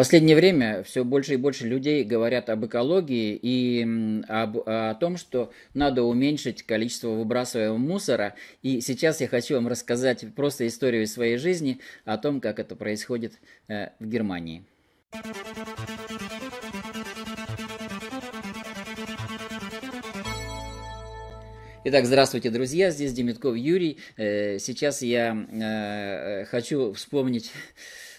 последнее время все больше и больше людей говорят об экологии и об, о том, что надо уменьшить количество выбрасываемого мусора. И сейчас я хочу вам рассказать просто историю своей жизни о том, как это происходит э, в Германии. Итак, здравствуйте, друзья. Здесь Демитков Юрий. Э, сейчас я э, хочу вспомнить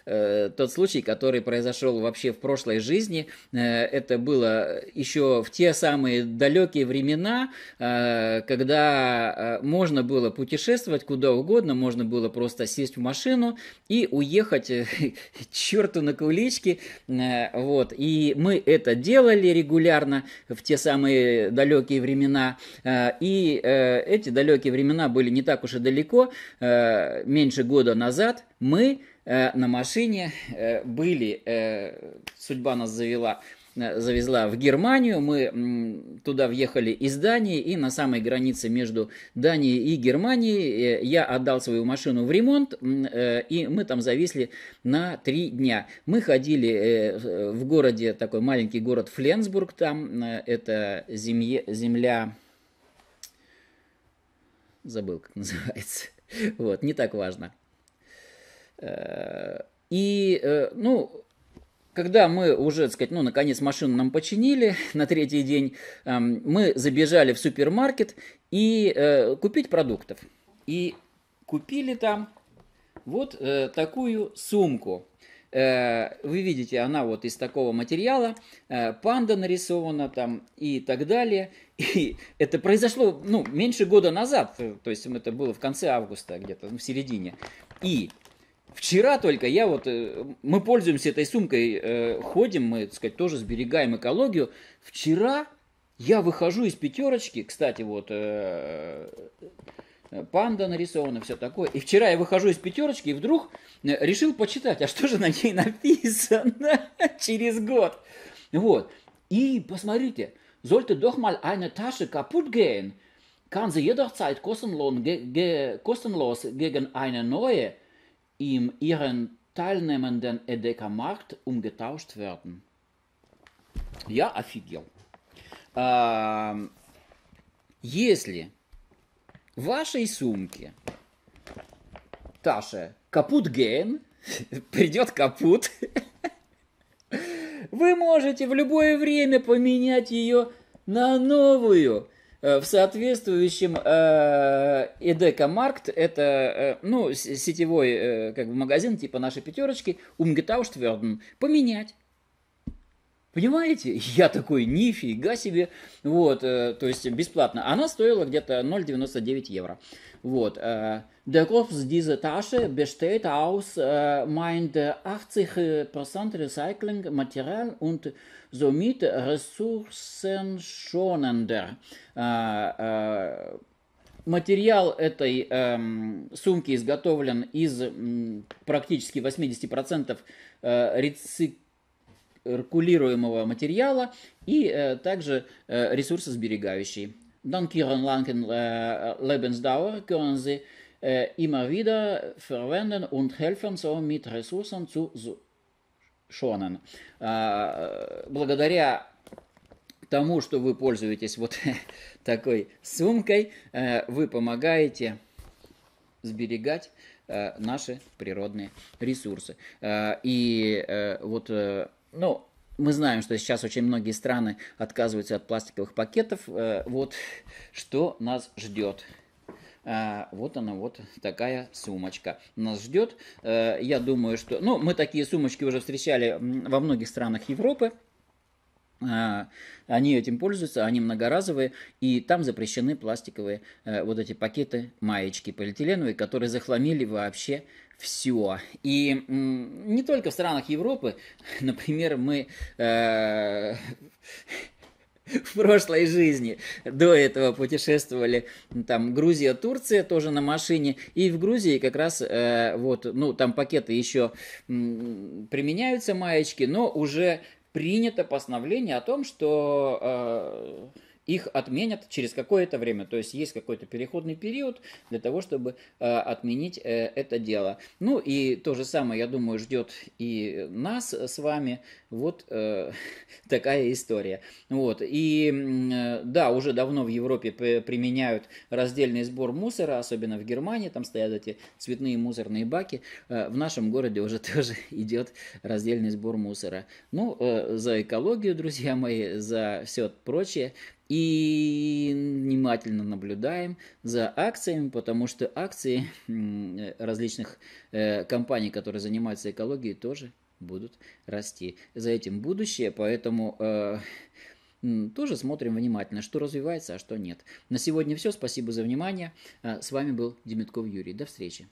э, тот случай, который произошел вообще в прошлой жизни. Э, это было еще в те самые далекие времена, э, когда э, можно было путешествовать куда угодно, можно было просто сесть в машину и уехать э, черту на куличке. Э, вот. И мы это делали регулярно в те самые далекие времена. Э, и э, эти далекие времена были не так уж и далеко, э, меньше года назад – мы э, на машине э, были, э, судьба нас завела э, завезла в Германию, мы туда въехали из Дании, и на самой границе между Данией и Германией э, я отдал свою машину в ремонт, э, и мы там зависли на три дня. Мы ходили в городе, такой маленький город Фленсбург, там это земле, земля... Забыл, как называется. Вот, не так важно. Э, и, э, ну, когда мы уже, так сказать, ну, наконец машину нам починили на третий день, эм, мы забежали в супермаркет и э, купить продуктов. И купили там вот такую сумку. Вы видите, она вот из такого материала, панда нарисована там и так далее. И это произошло, ну, меньше года назад, то есть это было в конце августа где-то, в середине. И Вчера только я вот, э, мы пользуемся этой сумкой, э, ходим, мы, так сказать, тоже сберегаем экологию. Вчера я выхожу из пятерочки, кстати, вот э, панда нарисована, все такое. И вчера я выхожу из пятерочки и вдруг решил почитать, а что же на ней написано через год. Вот. И посмотрите, sollte doch mal eine Tasche kaputt gehen, kann sie jederzeit kostenlos, ge, ge, kostenlos gegen im ihren teilnehmenden Edeka-Markt umgetauscht werden. Я офигел. А, если в вашей сумке, Таша, капут гейн, придет капут, вы можете в любое время поменять ее на новую – Э, в соответствующем э, Эдека Маркт, это э, ну, сетевой как бы магазин типа нашей пятерочки, Умгетауштверден, поменять. Понимаете? Я такой, нифига себе. Вот, э, то есть бесплатно. Она стоила где-то 0,99 евро. Вот. Э, der Kopf dieser Tasche besteht aus э, э, äh, 80% Recyclingmaterial und somit ressourcenschonender. Äh, э, äh, Материал этой эм, сумки изготовлен из м, практически 80% э, рецик рекулируемого материала и э, также э, ресурсосберегающий. Dan kunnen langen äh, Lebensdauer können sie äh, immer wieder verwenden und helfen so mit Ressourcen zu schonen. Äh, благодаря тому, что вы пользуетесь вот такой сумкой, э, вы помогаете сберегать э, наши природные ресурсы. Э, и э, вот э, ну, мы знаем, что сейчас очень многие страны отказываются от пластиковых пакетов. Э, вот что нас ждет. Э, вот она, вот такая сумочка нас ждет. Э, я думаю, что... Ну, мы такие сумочки уже встречали во многих странах Европы. Они этим пользуются, они многоразовые, и там запрещены пластиковые вот эти пакеты, маечки полиэтиленовые, которые захламили вообще все. И не только в странах Европы, например, мы э, в прошлой жизни до этого путешествовали там Грузия, Турция тоже на машине, и в Грузии как раз э, вот, ну там пакеты еще м, применяются маечки, но уже принято постановление о том, что э, их отменят через какое-то время. То есть есть какой-то переходный период для того, чтобы э, отменить э, это дело. Ну и то же самое, я думаю, ждет и нас с вами. Вот э, такая история. Вот. И э, да, уже давно в Европе применяют раздельный сбор мусора, особенно в Германии. Там стоят эти цветные мусорные баки. Э, в нашем городе уже тоже идет раздельный сбор мусора. Ну, э, за экологию, друзья мои, за все прочее. И внимательно наблюдаем за акциями, потому что акции э, различных э, компаний, которые занимаются экологией, тоже будут расти. За этим будущее, поэтому э, тоже смотрим внимательно, что развивается, а что нет. На сегодня все. Спасибо за внимание. С вами был Демитков Юрий. До встречи.